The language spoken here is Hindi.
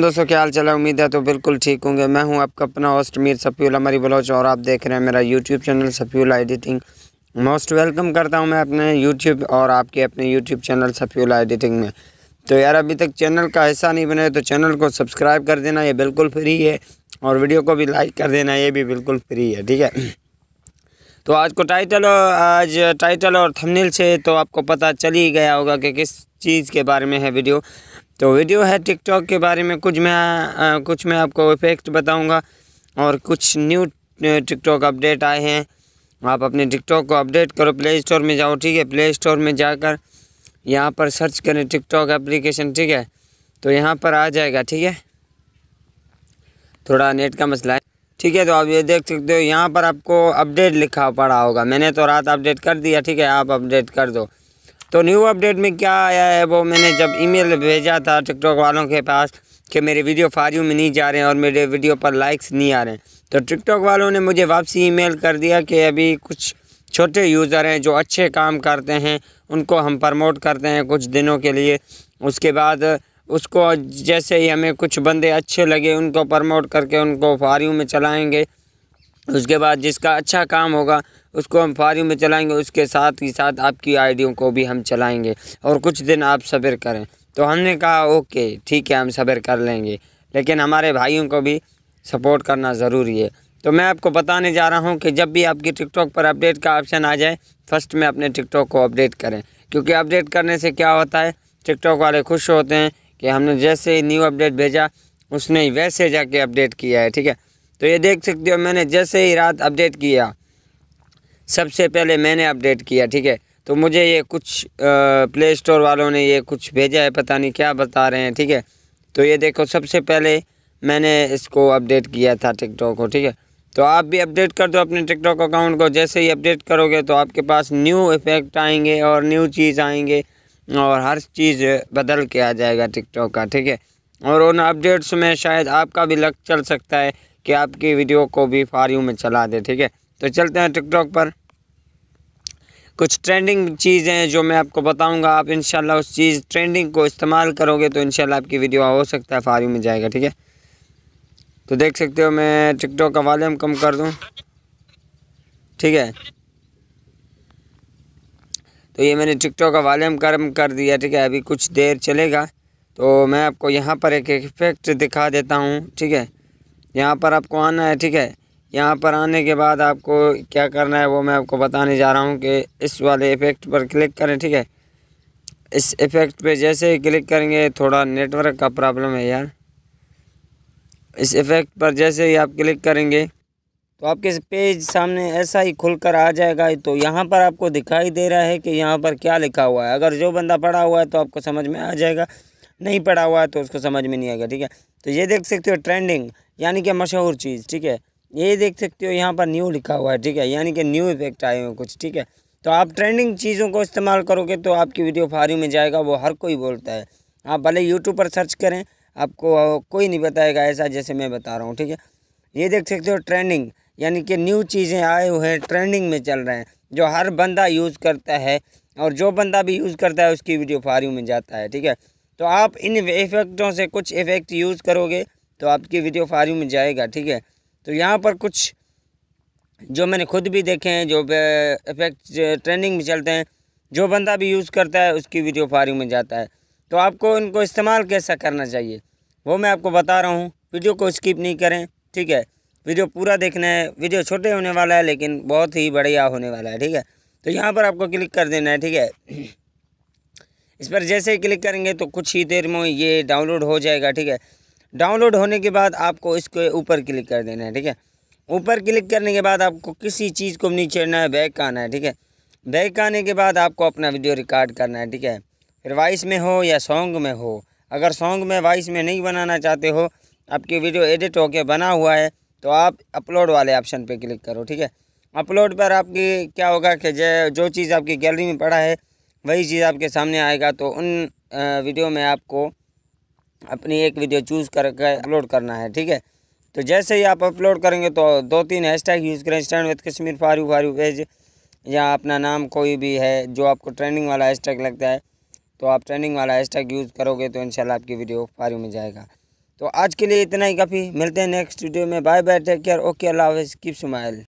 दोस्तों क्या हाल चला उम्मीद है तो बिल्कुल ठीक होंगे मैं हूं आपका अपना होस्ट मीर सफ़ीला मरी बलोच और आप देख रहे हैं मेरा YouTube channel Safila editing most welcome करता हूं मैं अपने यूट्यूब और आपके अपने यूट्यूब चैनल सफ्यूला एडिटिंग में तो यार अभी तक चैनल का हिस्सा नहीं बने तो चैनल को सब्सक्राइब कर देना ये बिल्कुल फ्री है और वीडियो को भी लाइक कर देना ये भी बिल्कुल फ्री है ठीक है तो आज को टाइटल आज टाइटल और थमनील से तो आपको पता चल ही गया होगा कि किस चीज़ के बारे में है वीडियो तो वीडियो है टिकटॉक के बारे में कुछ मैं आ, कुछ मैं आपको इफेक्ट बताऊंगा और कुछ न्यू टिकटॉक अपडेट आए हैं आप अपने टिकटॉक को अपडेट करो प्ले स्टोर में जाओ ठीक है प्ले स्टोर में जाकर यहाँ पर सर्च करें टिकटॉक एप्लीकेशन ठीक है तो यहाँ पर आ जाएगा ठीक है थोड़ा नेट का मसला है ठीक है तो आप ये देख सकते हो यहाँ पर आपको अपडेट लिखा पड़ा होगा मैंने तो रात अपडेट कर दिया ठीक है आप अपडेट कर दो तो न्यू अपडेट में क्या आया है वो मैंने जब ईमेल भेजा था टिकटॉक वालों के पास कि मेरे वीडियो फ़ारी में नहीं जा रहे हैं और मेरे वीडियो पर लाइक्स नहीं आ रहे हैं तो टिकटॉक वालों ने मुझे वापसी ईमेल कर दिया कि अभी कुछ छोटे यूज़र हैं जो अच्छे काम करते हैं उनको हम प्रमोट करते हैं कुछ दिनों के लिए उसके बाद उसको जैसे ही हमें कुछ बंदे अच्छे लगे उनको प्रमोट करके उनको फारियों में चलाएँगे उसके बाद जिसका अच्छा काम होगा उसको हम फारियों में चलाएंगे उसके साथ ही साथ आपकी आईडियों को भी हम चलाएंगे और कुछ दिन आप सब्र करें तो हमने कहा ओके ठीक है हम सब्र कर लेंगे लेकिन हमारे भाइयों को भी सपोर्ट करना ज़रूरी है तो मैं आपको बताने जा रहा हूँ कि जब भी आपकी टिकटॉक पर अपडेट का ऑप्शन आ जाए फर्स्ट में अपने टिकटॉक को अपडेट करें क्योंकि अपडेट करने से क्या होता है टिकटॉक वाले खुश होते हैं कि हमने जैसे ही न्यू अपडेट भेजा उसने वैसे जाके अपडेट किया है ठीक है तो ये देख सकते हो मैंने जैसे ही रात अपडेट किया सबसे पहले मैंने अपडेट किया ठीक है तो मुझे ये कुछ प्ले स्टोर वालों ने ये कुछ भेजा है पता नहीं क्या बता रहे हैं ठीक है तो ये देखो सबसे पहले मैंने इसको अपडेट किया था टिकटॉक को ठीक है तो आप भी अपडेट कर दो अपने टिकटॉक अकाउंट को जैसे ही अपडेट करोगे तो आपके पास न्यू इफेक्ट आएंगे और न्यू चीज़ आएंगे और हर चीज़ बदल के आ जाएगा टिकटॉक का ठीक है और उन अपडेट्स में शायद आपका भी लक चल सकता है कि आपकी वीडियो को भी फारियों में चला दे ठीक है तो चलते हैं टिकटॉक पर कुछ ट्रेंडिंग चीज़ें हैं जो मैं आपको बताऊंगा आप इन उस चीज़ ट्रेंडिंग को इस्तेमाल करोगे तो इन आपकी वीडियो हो सकता है फारी में जाएगा ठीक है तो देख सकते हो मैं टिकटॉक का वॉल्यूम कम कर दूँ ठीक है तो ये मैंने टिकटॉक का वॉल्यूम कम कर दिया ठीक है अभी कुछ देर चलेगा तो मैं आपको यहाँ पर एक इफेक्ट दिखा देता हूँ ठीक है यहाँ पर आपको आना है ठीक है यहाँ पर आने के बाद आपको क्या करना है वो मैं आपको बताने जा रहा हूँ कि इस वाले इफ़ेक्ट पर क्लिक करें ठीक है इस इफ़ेक्ट पे जैसे ही क्लिक करेंगे थोड़ा नेटवर्क का प्रॉब्लम है यार इस इफ़ेक्ट पर जैसे ही आप क्लिक करेंगे तो आपके पेज सामने ऐसा ही खुल आ जाएगा तो यहाँ पर आपको दिखाई दे रहा है कि यहाँ पर क्या लिखा हुआ है अगर जो बंदा पढ़ा हुआ है तो आपको समझ में आ जाएगा नहीं पढ़ा हुआ है तो उसको समझ में नहीं आएगा ठीक है तो ये देख सकते हो ट्रेंडिंग यानी कि मशहूर चीज़ ठीक है ये देख सकते हो यहाँ पर न्यू लिखा हुआ है ठीक है यानी कि न्यू इफेक्ट आए हुए कुछ ठीक है तो आप ट्रेंडिंग चीज़ों को इस्तेमाल करोगे तो आपकी वीडियो फारी में जाएगा वो हर कोई बोलता है आप भले यूट्यूब पर सर्च करें आपको कोई नहीं बताएगा ऐसा जैसे मैं बता रहा हूँ ठीक है ये देख सकते हो ट्रेंडिंग यानी कि न्यू चीज़ें आए हुए हैं ट्रेंडिंग में चल रहे हैं जो हर बंदा यूज़ करता है और जो बंदा भी यूज़ करता है उसकी वीडियो फारियों में जाता है ठीक है तो आप इन इफेक्टों से कुछ इफेक्ट यूज़ करोगे तो आपकी वीडियो फारियों में जाएगा ठीक है तो यहाँ पर कुछ जो मैंने खुद भी देखे हैं जो इफेक्ट ट्रेंडिंग में चलते हैं जो बंदा भी यूज़ करता है उसकी वीडियो फायरिंग में जाता है तो आपको इनको इस्तेमाल कैसा करना चाहिए वो मैं आपको बता रहा हूँ वीडियो को स्किप नहीं करें ठीक है वीडियो पूरा देखना है वीडियो छोटे होने वाला है लेकिन बहुत ही बढ़िया होने वाला है ठीक है तो यहाँ पर आपको क्लिक कर देना है ठीक है इस पर जैसे ही क्लिक करेंगे तो कुछ ही देर में ये डाउनलोड हो जाएगा ठीक है डाउनलोड होने के बाद आपको इसको ऊपर क्लिक कर देना है ठीक है ऊपर क्लिक करने के बाद आपको किसी चीज़ को नहीं छेड़ना है बैक आना है ठीक है बैक आने के बाद आपको अपना वीडियो रिकॉर्ड करना है ठीक है फिर वॉइस में हो या सॉन्ग में हो अगर सॉन्ग में वॉइस में नहीं बनाना चाहते हो आपकी वीडियो एडिट होकर बना हुआ है तो आप अपलोड वाले ऑप्शन पर क्लिक करो ठीक है अपलोड पर आपकी क्या होगा कि जो चीज़ आपकी गैलरी में पड़ा है वही चीज़ आपके सामने आएगा तो उन वीडियो में आपको अपनी एक वीडियो चूज़ करके अपलोड करना है ठीक है तो जैसे ही आप अपलोड करेंगे तो दो तीन हैश टैग यूज़ करें स्टैंड विद कश्मीर फारू फारू पेज या अपना नाम कोई भी है जो आपको ट्रेंडिंग वाला हैश टैग लगता है तो आप ट्रेंडिंग वाला हैश टैग यूज़ करोगे तो इंशाल्लाह आपकी वीडियो फारू में जाएगा तो आज के लिए इतना ही काफ़ी मिलते हैं नेक्स्ट वीडियो में bye bye take care okay अल्लाह हाफिज़ कीप स्माइल